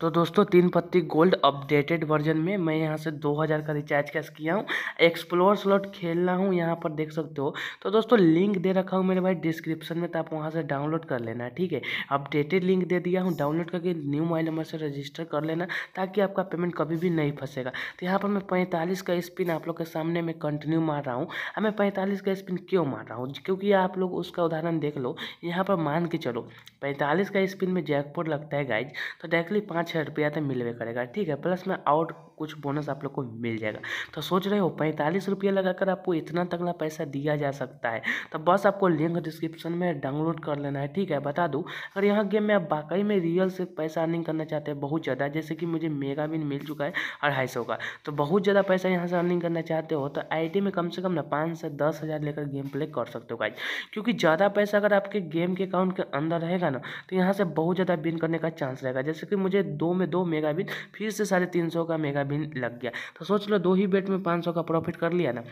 तो दोस्तों तीन पत्ती गोल्ड अपडेटेड वर्जन में मैं यहाँ से 2000 का रिचार्ज कैश किया हूँ एक्सप्लोर स्लॉट खेल रहा हूँ यहाँ पर देख सकते हो तो दोस्तों लिंक दे रखा हूँ मेरे भाई डिस्क्रिप्शन में तो आप वहाँ से डाउनलोड कर लेना ठीक है अपडेटेड लिंक दे दिया हूँ डाउनलोड करके न्यू मोबाइल नंबर से रजिस्टर कर लेना ताकि आपका पेमेंट कभी भी नहीं फंसेगा तो यहाँ पर मैं पैंतालीस का स्पिन आप लोग के सामने में कंटिन्यू मार रहा हूँ मैं पैंतालीस का स्पिन क्यों मार रहा हूँ क्योंकि आप लोग उसका उदाहरण देख लो यहाँ पर मान के चलो पैंतालीस का स्पिन में जैकपोर्ट लगता है गाइज तो डायरेक्टली पाँच छः रुपया तो मिलवे करेगा ठीक है प्लस में और कुछ बोनस आप लोग को मिल जाएगा तो सोच रहे हो पैंतालीस रुपया लगाकर आपको इतना तगला पैसा दिया जा सकता है तो बस आपको लिंक डिस्क्रिप्शन में डाउनलोड कर लेना है ठीक है बता दूँ अगर यहाँ गेम में आप वाकई में रियल से पैसा अर्निंग करना चाहते हैं बहुत ज़्यादा जैसे कि मुझे मेगा बिन मिल चुका है अढ़ाई सौ का तो बहुत ज़्यादा पैसा यहाँ से अर्निंग करना चाहते हो तो आई में कम से कम ना पाँच से दस हज़ार लेकर गेम प्ले कर सकते हो गाइज क्योंकि ज़्यादा पैसा अगर आपके गेम के अकाउंट के अंदर रहेगा ना तो यहाँ से बहुत ज़्यादा बिन करने का चांस रहेगा जैसे कि मुझे दो में दो मेगा फिर से साढ़े तीन सौ का मेगा लग गया तो सोच लो दो ही बेट में पाँच सौ का प्रॉफिट कर लिया ना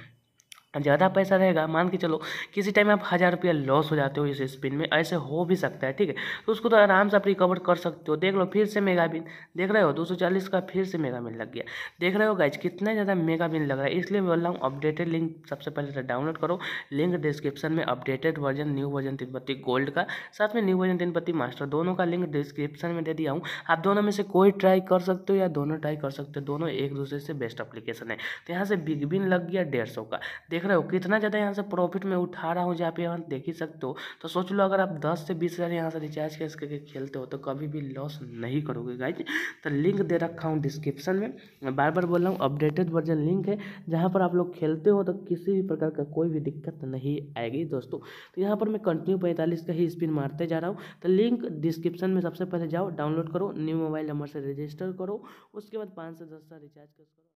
ज़्यादा पैसा रहेगा मान के चलो किसी टाइम आप हज़ार रुपया लॉस हो जाते हो इस स्पिन में ऐसे हो भी सकता है ठीक है तो उसको तो आराम से आप रिकवर कर सकते हो देख लो फिर से मेगा बिन देख रहे हो 240 का फिर से मेगा बिन लग गया देख रहे हो गाइज कितना ज़्यादा मेगा बिन लग रहा है इसलिए मैं बोल रहा हूँ अपडेटेड लिंक सबसे पहले तो डाउनलोड करो लिंक डिस्क्रिप्शन में अपडेटेड वर्जन न्यू वर्जन तीन गोल्ड का साथ में न्यू वर्जन तीन मास्टर दोनों का लिंक डिस्क्रिप्शन में दे दिया हूँ आप दोनों में से कोई ट्राई कर सकते हो या दोनों ट्राई कर सकते हो दोनों एक दूसरे से बेस्ट अप्लीकेशन है तो यहाँ से बिग बिन लग गया डेढ़ का देख रहे हो कितना ज़्यादा यहाँ से प्रॉफिट में उठा रहा हूँ जहाँ पे यहाँ देख ही सकते हो तो सोच लो अगर आप दस से बीस हज़ार यहाँ से रिचार्ज कैश करके खेलते हो तो कभी भी लॉस नहीं करोगे गाइज तो लिंक दे रखा हूँ डिस्क्रिप्शन में मैं बार बार बोल रहा हूँ अपडेटेड वर्जन लिंक है जहाँ पर आप लोग खेलते हो तो किसी भी प्रकार का कोई भी दिक्कत नहीं आएगी दोस्तों तो यहाँ पर मैं कंटिन्यू पैंतालीस का ही स्पिन मारते जा रहा हूँ तो लिंक डिस्क्रिप्शन में सबसे पहले जाओ डाउनलोड करो न्यू मोबाइल नंबर से रजिस्टर करो उसके बाद पाँच से दस का रिचार्ज करो